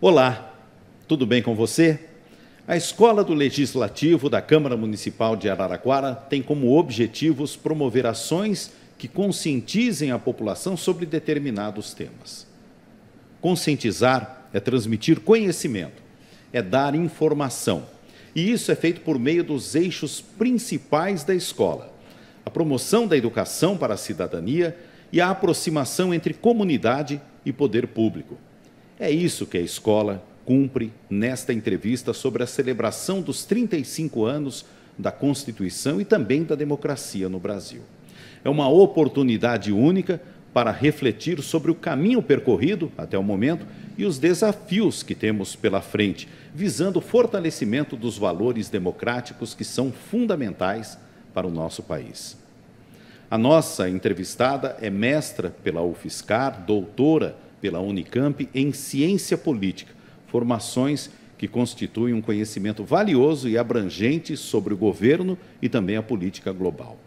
Olá, tudo bem com você? A Escola do Legislativo da Câmara Municipal de Araraquara tem como objetivos promover ações que conscientizem a população sobre determinados temas. Conscientizar é transmitir conhecimento, é dar informação. E isso é feito por meio dos eixos principais da escola: a promoção da educação para a cidadania e a aproximação entre comunidade e poder público. É isso que a escola cumpre nesta entrevista sobre a celebração dos 35 anos da Constituição e também da democracia no Brasil. É uma oportunidade única para refletir sobre o caminho percorrido até o momento e os desafios que temos pela frente, visando o fortalecimento dos valores democráticos que são fundamentais para o nosso país. A nossa entrevistada é mestra pela UFSCar, doutora pela Unicamp em Ciência Política, formações que constituem um conhecimento valioso e abrangente sobre o governo e também a política global.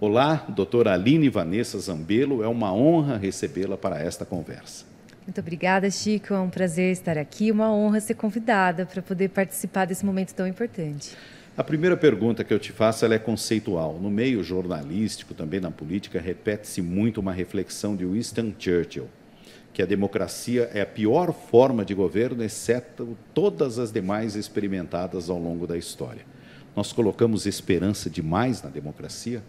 Olá, doutora Aline Vanessa Zambelo, é uma honra recebê-la para esta conversa. Muito obrigada, Chico. É um prazer estar aqui, uma honra ser convidada para poder participar desse momento tão importante. A primeira pergunta que eu te faço é conceitual. No meio jornalístico, também na política, repete-se muito uma reflexão de Winston Churchill que a democracia é a pior forma de governo, exceto todas as demais experimentadas ao longo da história. Nós colocamos esperança demais na democracia,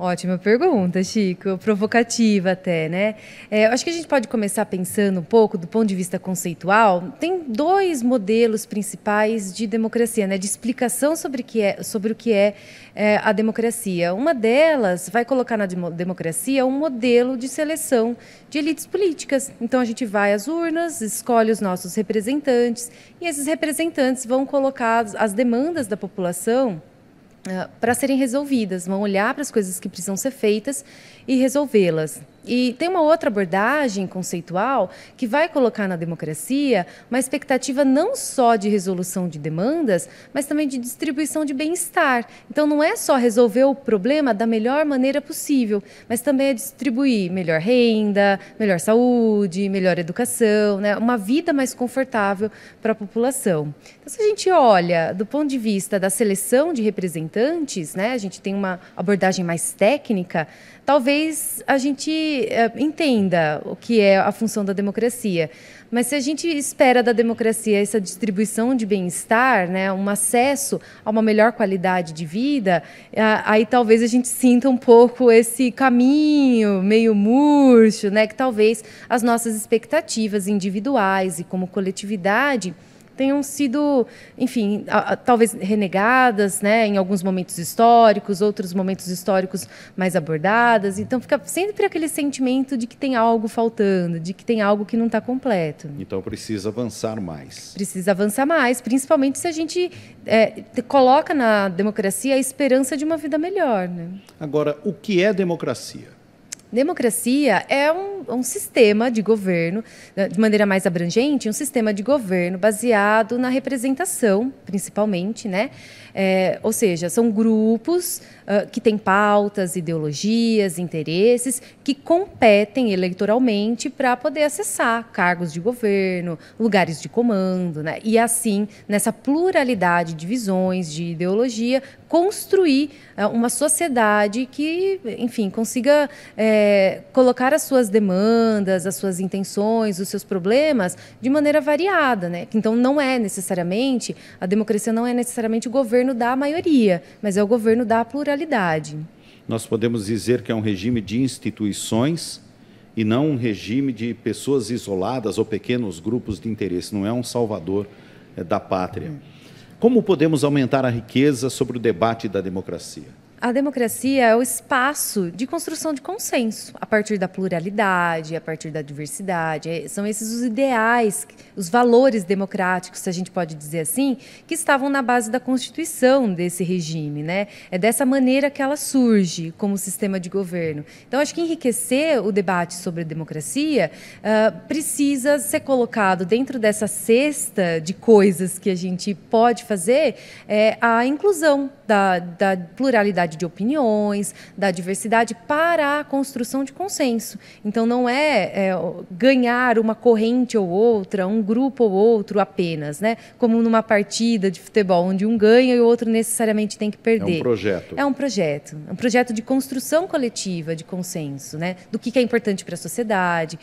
Ótima pergunta, Chico. Provocativa até, né? É, acho que a gente pode começar pensando um pouco do ponto de vista conceitual. Tem dois modelos principais de democracia, né? De explicação sobre, que é, sobre o que é, é a democracia. Uma delas vai colocar na democracia um modelo de seleção de elites políticas. Então a gente vai às urnas, escolhe os nossos representantes e esses representantes vão colocar as demandas da população ah, para serem resolvidas, vão olhar para as coisas que precisam ser feitas e resolvê-las. E tem uma outra abordagem conceitual que vai colocar na democracia uma expectativa não só de resolução de demandas, mas também de distribuição de bem-estar. Então, não é só resolver o problema da melhor maneira possível, mas também é distribuir melhor renda, melhor saúde, melhor educação, né? uma vida mais confortável para a população. Então, se a gente olha do ponto de vista da seleção de representantes, né? a gente tem uma abordagem mais técnica talvez a gente eh, entenda o que é a função da democracia. Mas se a gente espera da democracia essa distribuição de bem-estar, né, um acesso a uma melhor qualidade de vida, aí talvez a gente sinta um pouco esse caminho meio murcho, né, que talvez as nossas expectativas individuais e como coletividade tenham sido, enfim, a, a, talvez renegadas, né, em alguns momentos históricos, outros momentos históricos mais abordadas. Então fica sempre aquele sentimento de que tem algo faltando, de que tem algo que não está completo. Então precisa avançar mais. Precisa avançar mais, principalmente se a gente é, coloca na democracia a esperança de uma vida melhor. Né? Agora, o que é democracia? Democracia é um, um, sistema de governo, né, de maneira mais abrangente, um sistema de governo baseado na representação, principalmente, né? É, ou seja, são grupos uh, que têm pautas, ideologias, interesses, que competem eleitoralmente para poder acessar cargos de governo, lugares de comando, né? E assim, nessa pluralidade de visões, de ideologia, construir uh, uma sociedade que, enfim, consiga. É, é, colocar as suas demandas, as suas intenções, os seus problemas de maneira variada, né? Então não é necessariamente a democracia não é necessariamente o governo da maioria, mas é o governo da pluralidade. Nós podemos dizer que é um regime de instituições e não um regime de pessoas isoladas ou pequenos grupos de interesse. Não é um salvador é, da pátria. Hum. Como podemos aumentar a riqueza sobre o debate da democracia? A democracia é o espaço de construção de consenso, a partir da pluralidade, a partir da diversidade. É, são esses os ideais, os valores democráticos, se a gente pode dizer assim, que estavam na base da constituição desse regime. Né? É dessa maneira que ela surge como sistema de governo. Então, acho que enriquecer o debate sobre a democracia uh, precisa ser colocado dentro dessa cesta de coisas que a gente pode fazer é, a inclusão da, da pluralidade de opiniões, da diversidade para a construção de consenso. Então, não é, é ganhar uma corrente ou outra, um grupo ou outro apenas, né? Como numa partida de futebol, onde um ganha e o outro necessariamente tem que perder. É um projeto. É um projeto. É um projeto de construção coletiva, de consenso, né? Do que, é importante para a sociedade,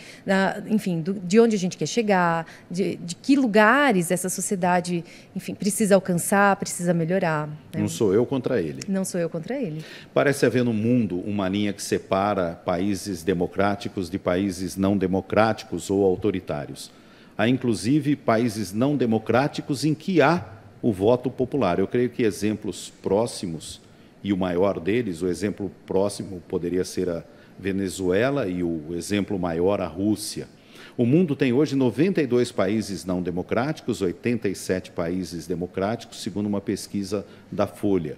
enfim, do, de onde a gente quer chegar, de, de que lugares essa sociedade, enfim, precisa alcançar, precisa melhorar. Né? Não sou eu contra ele. Não sou eu contra ele. Parece haver no mundo uma linha que separa países democráticos de países não democráticos ou autoritários. Há inclusive países não democráticos em que há o voto popular. Eu creio que exemplos próximos, e o maior deles, o exemplo próximo poderia ser a Venezuela e o exemplo maior, a Rússia. O mundo tem hoje 92 países não democráticos, 87 países democráticos, segundo uma pesquisa da Folha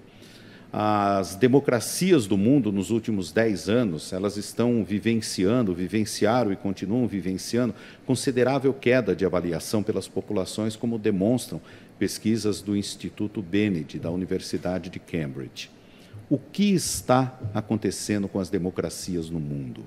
as democracias do mundo nos últimos dez anos, elas estão vivenciando, vivenciaram e continuam vivenciando considerável queda de avaliação pelas populações, como demonstram pesquisas do Instituto Bennett, da Universidade de Cambridge. O que está acontecendo com as democracias no mundo?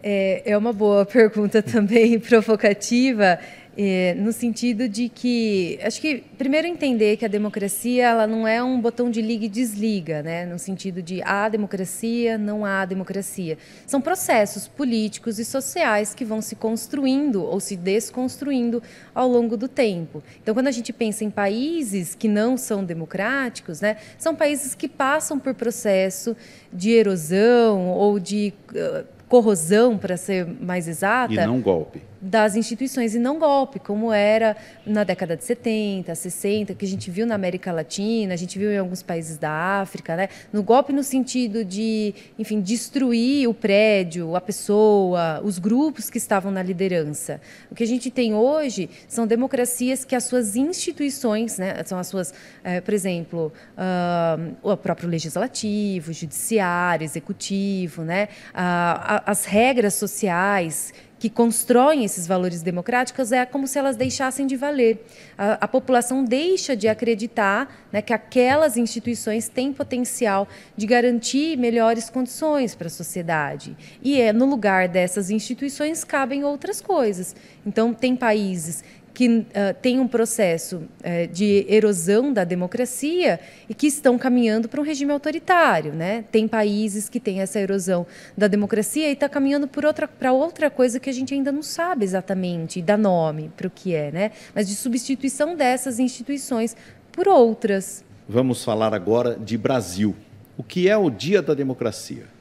É, é uma boa pergunta também provocativa. É, no sentido de que acho que primeiro entender que a democracia ela não é um botão de liga e desliga, né? No sentido de há democracia, não há democracia. São processos políticos e sociais que vão se construindo ou se desconstruindo ao longo do tempo. Então, quando a gente pensa em países que não são democráticos, né, são países que passam por processo de erosão ou de uh, corrosão, para ser mais exata. E não golpe das instituições e não golpe, como era na década de 70, 60, que a gente viu na América Latina, a gente viu em alguns países da África, né? No golpe no sentido de, enfim, destruir o prédio, a pessoa, os grupos que estavam na liderança. O que a gente tem hoje são democracias que as suas instituições, né, são as suas, é, por exemplo, uh, o próprio legislativo, judiciário, executivo, né, uh, as regras sociais que constroem esses valores democráticos é como se elas deixassem de valer. A, a população deixa de acreditar né, que aquelas instituições têm potencial de garantir melhores condições para a sociedade. E é no lugar dessas instituições cabem outras coisas. Então, tem países que uh, tem um processo uh, de erosão da democracia e que estão caminhando para um regime autoritário. Né? Tem países que têm essa erosão da democracia e está caminhando para outra, outra coisa que a gente ainda não sabe exatamente, dá nome para o que é, né? mas de substituição dessas instituições por outras. Vamos falar agora de Brasil. O que é o Dia da Democracia?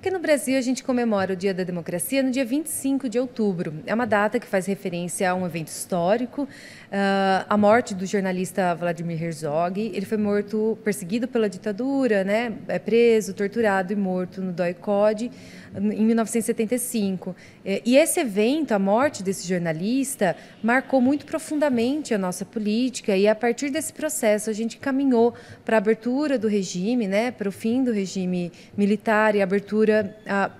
Aqui no Brasil, a gente comemora o Dia da Democracia no dia 25 de outubro. É uma data que faz referência a um evento histórico, ah, a morte do jornalista Vladimir Herzog. Ele foi morto, perseguido pela ditadura, né? é preso, torturado e morto no Doi code em 1975. É, e esse evento, a morte desse jornalista, marcou muito profundamente a nossa política e a partir desse processo a gente caminhou para a abertura do regime, né? para o fim do regime militar e a abertura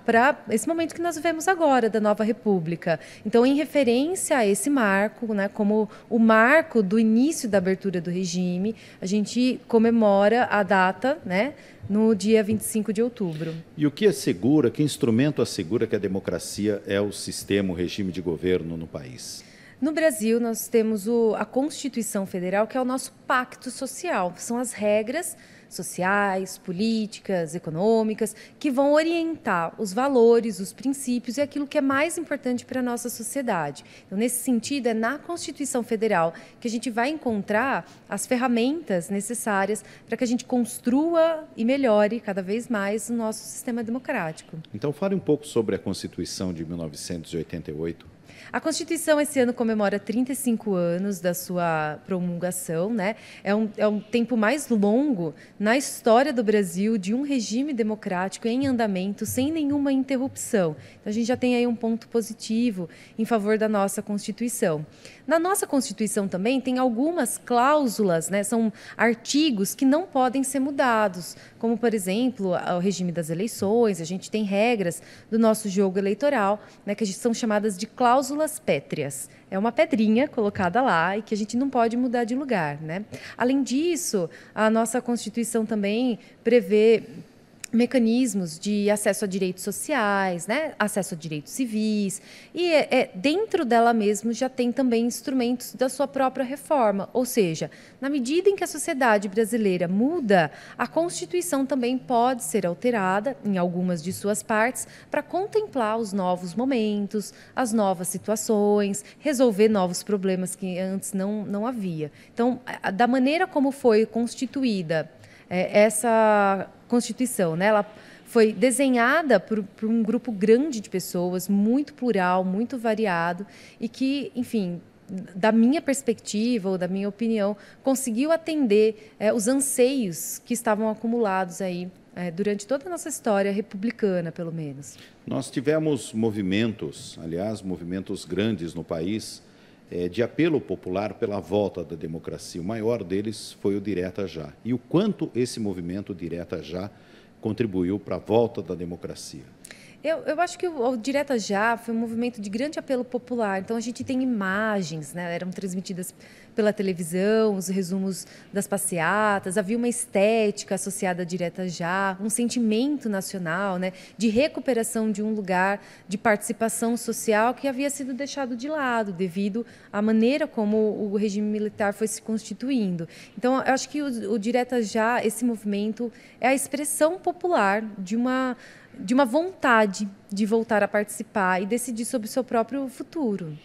para ah, esse momento que nós vivemos agora da nova república. Então, em referência a esse marco, né, como o marco do início da abertura do regime, a gente comemora a data, né, no dia 25 de outubro. E o que assegura, que instrumento assegura que a democracia é o sistema, o regime de governo no país? No Brasil, nós temos o, a Constituição Federal, que é o nosso pacto social, são as regras sociais, políticas, econômicas, que vão orientar os valores, os princípios e aquilo que é mais importante para a nossa sociedade. Então, nesse sentido, é na Constituição Federal que a gente vai encontrar as ferramentas necessárias para que a gente construa e melhore cada vez mais o nosso sistema democrático. Então, fale um pouco sobre a Constituição de 1988 a Constituição esse ano comemora 35 anos da sua promulgação, né? É um, é um tempo mais longo na história do Brasil de um regime democrático em andamento, sem nenhuma interrupção. Então, a gente já tem aí um ponto positivo em favor da nossa Constituição. Na nossa Constituição também tem algumas cláusulas, né? São artigos que não podem ser mudados, como, por exemplo, o regime das eleições, a gente tem regras do nosso jogo eleitoral, né? Que são chamadas de cláusulas células pétreas. É uma pedrinha colocada lá e que a gente não pode mudar de lugar, né? Além disso, a nossa Constituição também prevê mecanismos de acesso a direitos sociais, né, acesso a direitos civis, e é, é, dentro dela mesmo já tem também instrumentos da sua própria reforma, ou seja, na medida em que a sociedade brasileira muda, a Constituição também pode ser alterada em algumas de suas partes para contemplar os novos momentos, as novas situações, resolver novos problemas que antes não, não havia. Então, da maneira como foi constituída é, essa Constituição, né? Ela foi desenhada por, por, um grupo grande de pessoas, muito plural, muito variado, e que, enfim, da minha perspectiva ou da minha opinião, conseguiu atender é, os anseios que estavam acumulados aí é, durante toda a nossa história republicana, pelo menos. Nós tivemos movimentos, aliás, movimentos grandes no país, é, de apelo popular pela volta da democracia. O maior deles foi o Direta Já. E o quanto esse movimento Direta Já contribuiu para a volta da democracia. Eu, eu acho que o, o Direta Já foi um movimento de grande apelo popular. Então a gente tem imagens, né? Eram transmitidas pela televisão, os resumos das passeatas, havia uma estética associada à Direta Já, um sentimento nacional, né? De recuperação de um lugar de participação social que havia sido deixado de lado devido à maneira como o regime militar foi se constituindo. Então eu acho que o, o Direta Já, esse movimento, é a expressão popular de uma de uma vontade de voltar a participar e decidir sobre o seu próprio futuro.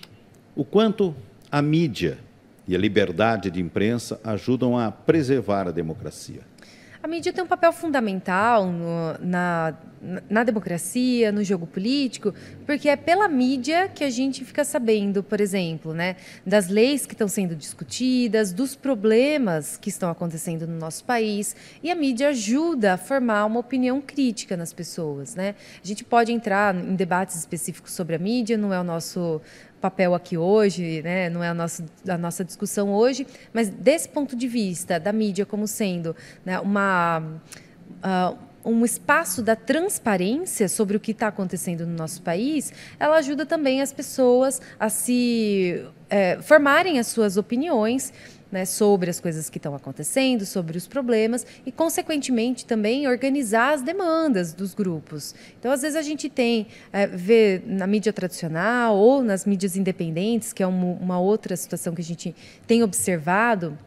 O quanto a mídia e a liberdade de imprensa ajudam a preservar a democracia? A mídia tem um papel fundamental no, na, na democracia, no jogo político, porque é pela mídia que a gente fica sabendo, por exemplo, né, das leis que estão sendo discutidas, dos problemas que estão acontecendo no nosso país, e a mídia ajuda a formar uma opinião crítica nas pessoas, né? A gente pode entrar em debates específicos sobre a mídia, não é o nosso papel aqui hoje, né? não é a nossa, a nossa discussão hoje, mas desse ponto de vista da mídia como sendo né, uma. Uh, um espaço da transparência sobre o que está acontecendo no nosso país, ela ajuda também as pessoas a se é, formarem as suas opiniões né, sobre as coisas que estão acontecendo, sobre os problemas e, consequentemente, também organizar as demandas dos grupos. Então, às vezes, a gente tem, é, vê na mídia tradicional ou nas mídias independentes, que é uma, uma outra situação que a gente tem observado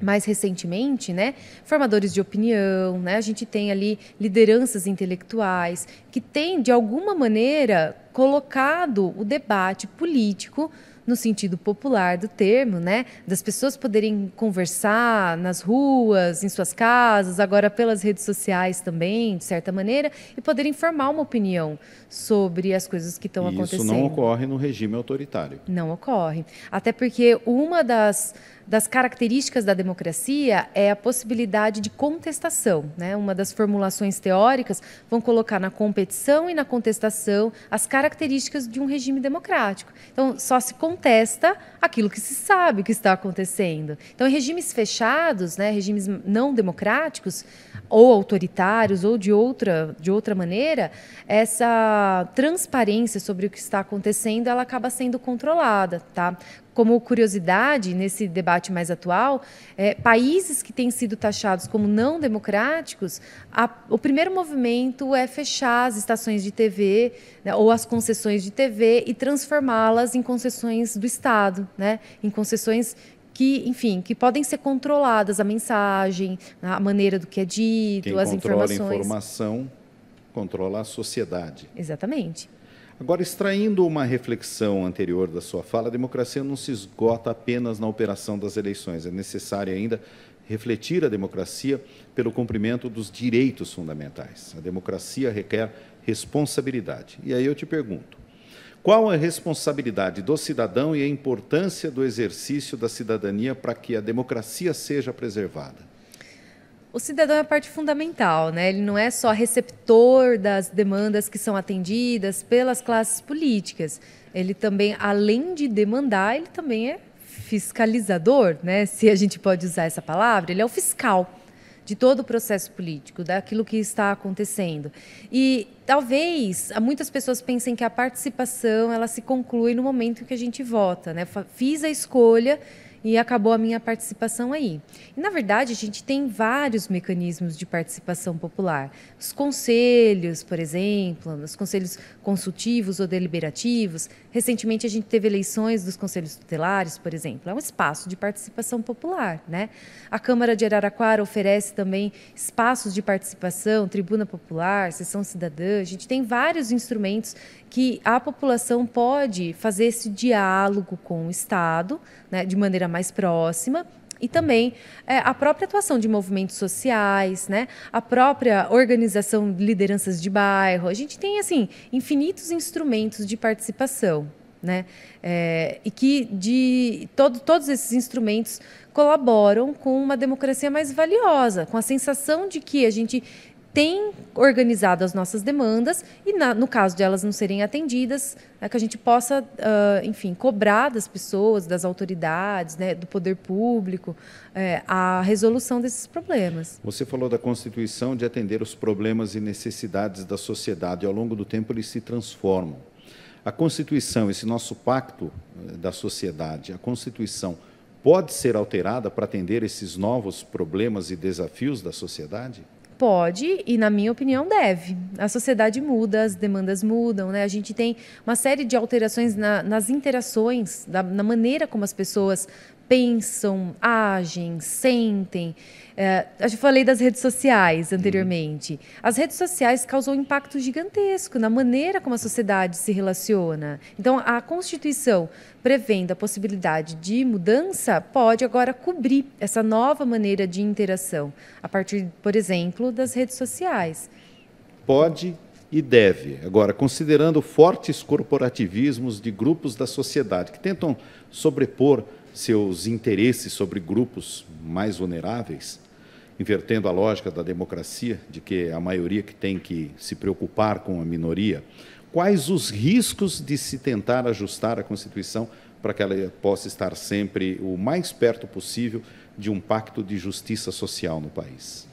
mais recentemente, né, formadores de opinião, né, a gente tem ali lideranças intelectuais que têm, de alguma maneira, colocado o debate político no sentido popular do termo, né? Das pessoas poderem conversar nas ruas, em suas casas, agora pelas redes sociais também, de certa maneira, e poderem formar uma opinião sobre as coisas que estão acontecendo. Isso não ocorre no regime autoritário. Não ocorre. Até porque uma das das características da democracia é a possibilidade de contestação. Né? Uma das formulações teóricas vão colocar na competição e na contestação as características de um regime democrático. Então, só se con contesta aquilo que se sabe que está acontecendo. Então, em regimes fechados, né, regimes não democráticos, ou autoritários, ou de outra, de outra maneira, essa transparência sobre o que está acontecendo, ela acaba sendo controlada, tá? Como curiosidade, nesse debate mais atual, é, países que têm sido taxados como não democráticos, a, o primeiro movimento é fechar as estações de TV né, ou as concessões de TV e transformá-las em concessões do Estado, né, em concessões que, enfim, que podem ser controladas a mensagem, a maneira do que é dito, Quem as controla informações. Controla a informação, controla a sociedade. Exatamente. Agora, extraindo uma reflexão anterior da sua fala, a democracia não se esgota apenas na operação das eleições. É necessário ainda refletir a democracia pelo cumprimento dos direitos fundamentais. A democracia requer responsabilidade. E aí eu te pergunto: qual a responsabilidade do cidadão e a importância do exercício da cidadania para que a democracia seja preservada? O cidadão é parte fundamental, né? Ele não é só receptor das demandas que são atendidas pelas classes políticas. Ele também, além de demandar, ele também é fiscalizador, né? Se a gente pode usar essa palavra, ele é o fiscal de todo o processo político, daquilo que está acontecendo. E talvez muitas pessoas pensem que a participação ela se conclui no momento que a gente vota, né? Fiz a escolha e acabou a minha participação aí. E, na verdade, a gente tem vários mecanismos de participação popular. Os conselhos, por exemplo, os conselhos consultivos ou deliberativos. Recentemente, a gente teve eleições dos conselhos tutelares, por exemplo. É um espaço de participação popular. Né? A Câmara de Araraquara oferece também espaços de participação, tribuna popular, sessão cidadã. A gente tem vários instrumentos que a população pode fazer esse diálogo com o Estado, né, de maneira cultura mais próxima e também é, a própria atuação de movimentos sociais, né? a própria organização de lideranças de bairro. A gente tem assim infinitos instrumentos de participação. Né? É, e que de todo, todos esses instrumentos colaboram com uma democracia mais valiosa, com a sensação de que a gente tem organizado as nossas demandas e, na, no caso de elas não serem atendidas, né, que a gente possa, uh, enfim, cobrar das pessoas, das autoridades, né, do poder público, é, a resolução desses problemas. Você falou da Constituição de atender os problemas e necessidades da sociedade, e ao longo do tempo eles se transformam. A Constituição, esse nosso pacto eh, da sociedade, a Constituição pode ser alterada para atender esses novos problemas e desafios da sociedade? Pode e, na minha opinião, deve. A sociedade muda, as demandas mudam, né? A gente tem uma série de alterações na, nas interações, da, na maneira como as pessoas pensam, agem, sentem. É, eu falei das redes sociais anteriormente. Uhum. As redes sociais causou um impacto gigantesco na maneira como a sociedade se relaciona. Então, a Constituição, prevendo a possibilidade de mudança, pode agora cobrir essa nova maneira de interação, a partir, por exemplo, das redes sociais. Pode e deve. Agora, considerando fortes corporativismos de grupos da sociedade que tentam sobrepor seus interesses sobre grupos mais vulneráveis, invertendo a lógica da democracia, de que a maioria que tem que se preocupar com a minoria, quais os riscos de se tentar ajustar a Constituição para que ela possa estar sempre o mais perto possível de um pacto de justiça social no país?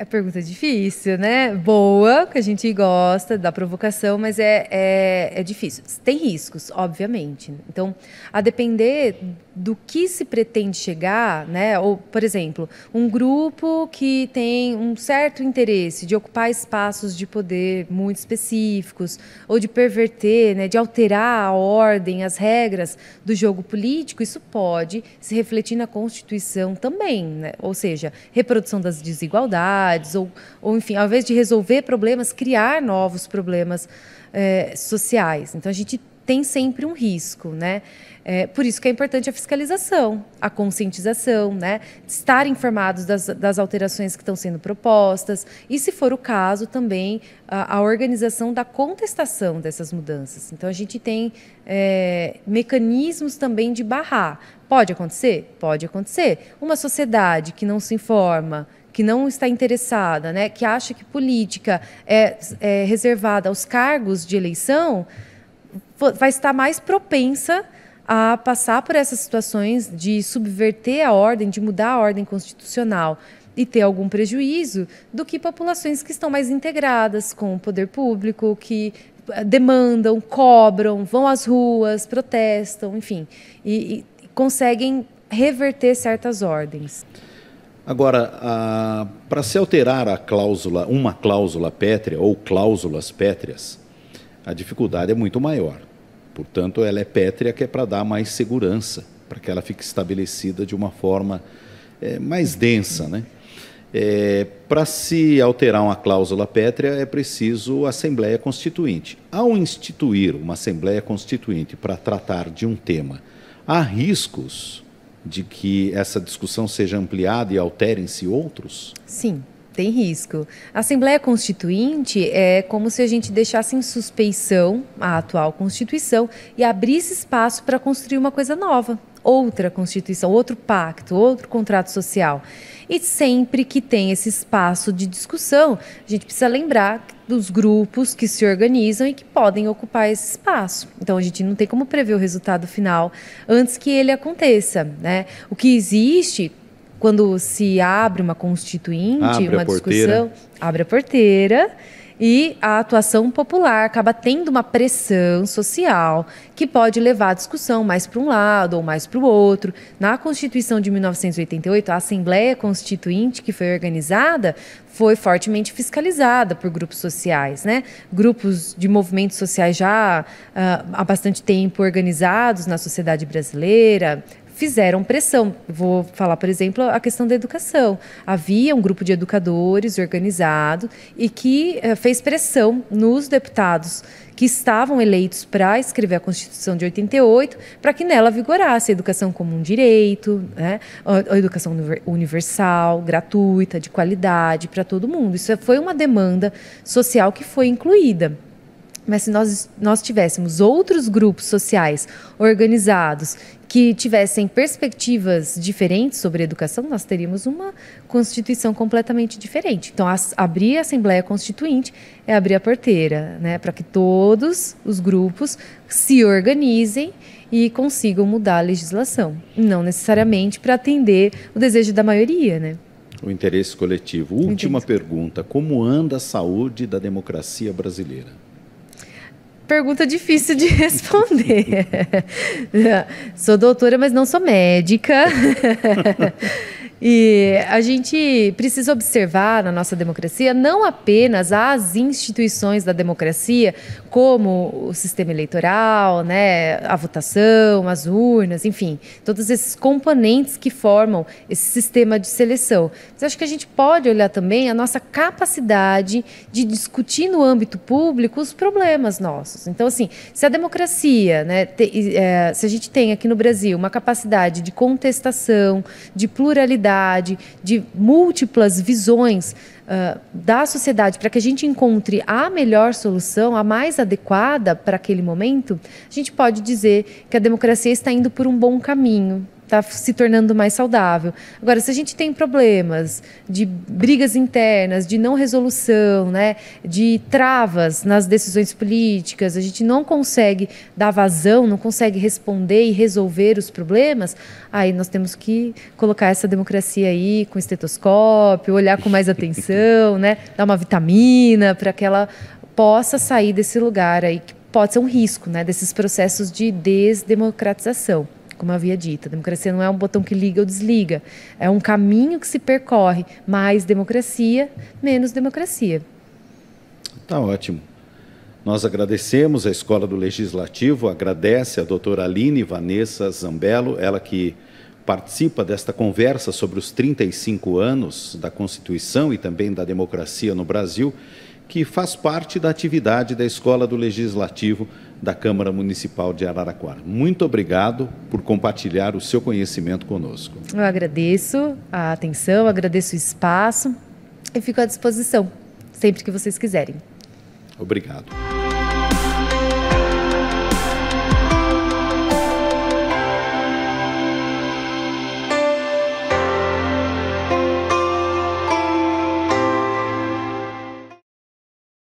É pergunta difícil, né? Boa, que a gente gosta da provocação, mas é, é, é difícil. Tem riscos, obviamente. Então, a depender do que se pretende chegar, né? Ou, por exemplo, um grupo que tem um certo interesse de ocupar espaços de poder muito específicos, ou de perverter, né? De alterar a ordem, as regras do jogo político, isso pode se refletir na Constituição também, né? Ou seja, reprodução das desigualdades dificuldades, ou, ou enfim, ao invés de resolver problemas, criar novos problemas é, sociais. Então, a gente tem sempre um risco, né? É, por isso que é importante a fiscalização, a conscientização, né? Estar informados das, das alterações que estão sendo propostas e, se for o caso, também a, a organização da contestação dessas mudanças. Então, a gente tem é, mecanismos também de barrar. Pode acontecer? Pode acontecer. Uma sociedade que não se informa, que não está interessada, né, que acha que política é, é reservada aos cargos de eleição, vai estar mais propensa a passar por essas situações de subverter a ordem, de mudar a ordem constitucional e ter algum prejuízo do que populações que estão mais integradas com o poder público, que eh, demandam, cobram, vão às ruas, protestam, enfim, e, e conseguem reverter certas ordens. Agora, para se alterar a cláusula, uma cláusula pétrea ou cláusulas pétreas, a dificuldade é muito maior. Portanto, ela é pétrea que é para dar mais segurança, para que ela fique estabelecida de uma forma é, mais densa, né? É, para se alterar uma cláusula pétrea é preciso Assembleia Constituinte. Ao instituir uma Assembleia Constituinte para tratar de um tema, há riscos de que essa discussão seja ampliada e alterem-se outros? Sim, tem risco. A Assembleia Constituinte é como se a gente deixasse em suspeição a atual Constituição e abrisse espaço para construir uma coisa nova outra Constituição, outro pacto, outro contrato social. E sempre que tem esse espaço de discussão, a gente precisa lembrar dos grupos que se organizam e que podem ocupar esse espaço. Então a gente não tem como prever o resultado final antes que ele aconteça, né? O que existe quando se abre uma constituinte, abre uma discussão, abre a porteira e a atuação popular acaba tendo uma pressão social que pode levar a discussão mais para um lado ou mais para o outro. Na Constituição de 1988, a Assembleia Constituinte que foi organizada foi fortemente fiscalizada por grupos sociais, né? Grupos de movimentos sociais já uh, há bastante tempo organizados na sociedade brasileira, fizeram pressão. Vou falar, por exemplo, a questão da educação. Havia um grupo de educadores organizado e que eh, fez pressão nos deputados que estavam eleitos para escrever a Constituição de 88, para que nela vigorasse a educação como um direito, né? a educação universal, gratuita, de qualidade para todo mundo. Isso foi uma demanda social que foi incluída. Mas é se nós, nós tivéssemos outros grupos sociais organizados que tivessem perspectivas diferentes sobre educação, nós teríamos uma constituição completamente diferente. Então, as, abrir a Assembleia Constituinte é abrir a porteira, né, para que todos os grupos se organizem e consigam mudar a legislação, não necessariamente para atender o desejo da maioria, né? O interesse coletivo. Última Entendi. pergunta: como anda a saúde da democracia brasileira? pergunta difícil de responder. sou doutora, mas não sou médica. E a gente precisa observar na nossa democracia não apenas as instituições da democracia, como o sistema eleitoral, né, a votação, as urnas, enfim, todos esses componentes que formam esse sistema de seleção. Mas acho que a gente pode olhar também a nossa capacidade de discutir no âmbito público os problemas nossos. Então, assim, se a democracia, né, te, é, se a gente tem aqui no Brasil uma capacidade de contestação, de pluralidade, de múltiplas visões, da sociedade para que a gente encontre a melhor solução, a mais adequada para aquele momento, a gente pode dizer que a democracia está indo por um bom caminho está se tornando mais saudável. Agora, se a gente tem problemas de brigas internas, de não resolução, né, de travas nas decisões políticas, a gente não consegue dar vazão, não consegue responder e resolver os problemas, aí nós temos que colocar essa democracia aí com estetoscópio, olhar com mais atenção, né, dar uma vitamina para que ela possa sair desse lugar aí que pode ser um risco, né, desses processos de desdemocratização como havia dito. A democracia não é um botão que liga ou desliga, é um caminho que se percorre. Mais democracia, menos democracia. está ótimo. Nós agradecemos a Escola do Legislativo, agradece a doutora Aline Vanessa Zambello, ela que participa desta conversa sobre os 35 anos da Constituição e também da democracia no Brasil que faz parte da atividade da Escola do Legislativo da Câmara Municipal de Araraquara. Muito obrigado por compartilhar o seu conhecimento conosco. Eu agradeço a atenção, agradeço o espaço e fico à disposição sempre que vocês quiserem. Obrigado.